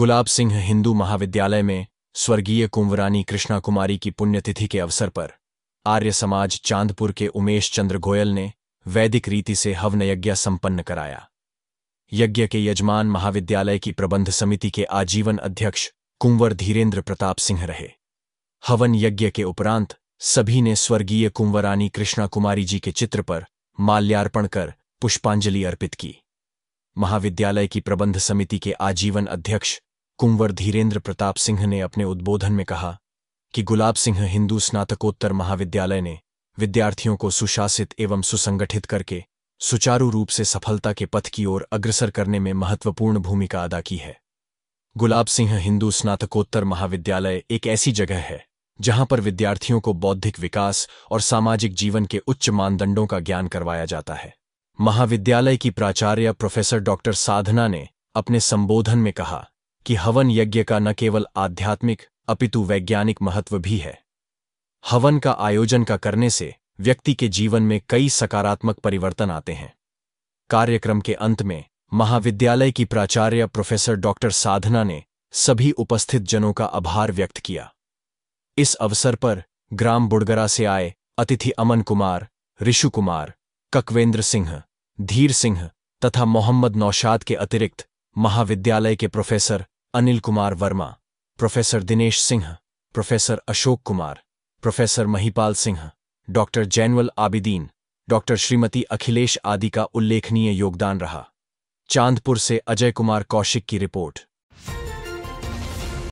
गुलाब सिंह हिंदू महाविद्यालय में स्वर्गीय कुंवरानी कृष्णा कुमारी की पुण्यतिथि के अवसर पर आर्य समाज चांदपुर के उमेश चंद्र गोयल ने वैदिक रीति से हवन यज्ञ संपन्न कराया यज्ञ के यजमान महाविद्यालय की प्रबंध समिति के आजीवन अध्यक्ष कुंवर धीरेन्द्र प्रताप सिंह रहे हवन यज्ञ के उपरांत सभी ने स्वर्गीय कुंवरानी कृष्णा कुमारी जी के चित्र पर माल्यार्पण कर पुष्पांजलि अर्पित की महाविद्यालय की प्रबंध समिति के आजीवन अध्यक्ष कुंवर धीरेंद्र प्रताप सिंह ने अपने उद्बोधन में कहा कि गुलाब सिंह हिंदू स्नातकोत्तर महाविद्यालय ने विद्यार्थियों को सुशासित एवं सुसंगठित करके सुचारू रूप से सफलता के पथ की ओर अग्रसर करने में महत्वपूर्ण भूमिका अदा की है गुलाब सिंह हिंदू स्नातकोत्तर महाविद्यालय एक ऐसी जगह है जहां पर विद्यार्थियों को बौद्धिक विकास और सामाजिक जीवन के उच्च मानदंडों का ज्ञान करवाया जाता है महाविद्यालय की प्राचार्य प्रोफेसर डॉक्टर साधना ने अपने संबोधन में कहा कि हवन यज्ञ का न केवल आध्यात्मिक अपितु वैज्ञानिक महत्व भी है हवन का आयोजन का करने से व्यक्ति के जीवन में कई सकारात्मक परिवर्तन आते हैं कार्यक्रम के अंत में महाविद्यालय की प्राचार्य प्रोफेसर डॉक्टर साधना ने सभी उपस्थित जनों का आभार व्यक्त किया इस अवसर पर ग्राम बुड़गरा से आए अतिथि अमन कुमार ऋषु कुमार ककवेंद्र सिंह धीर सिंह तथा मोहम्मद नौशाद के अतिरिक्त महाविद्यालय के professor Anil Kumar Verma professor Dinesh Singh professor Ashok Kumar professor Mahipal Singh doctor Zainul Abidin doctor Shrimati Akhilesh आदि का उल्लेखनीय योगदान रहा चांदपुर से अजय कुमार कौशिक की रिपोर्ट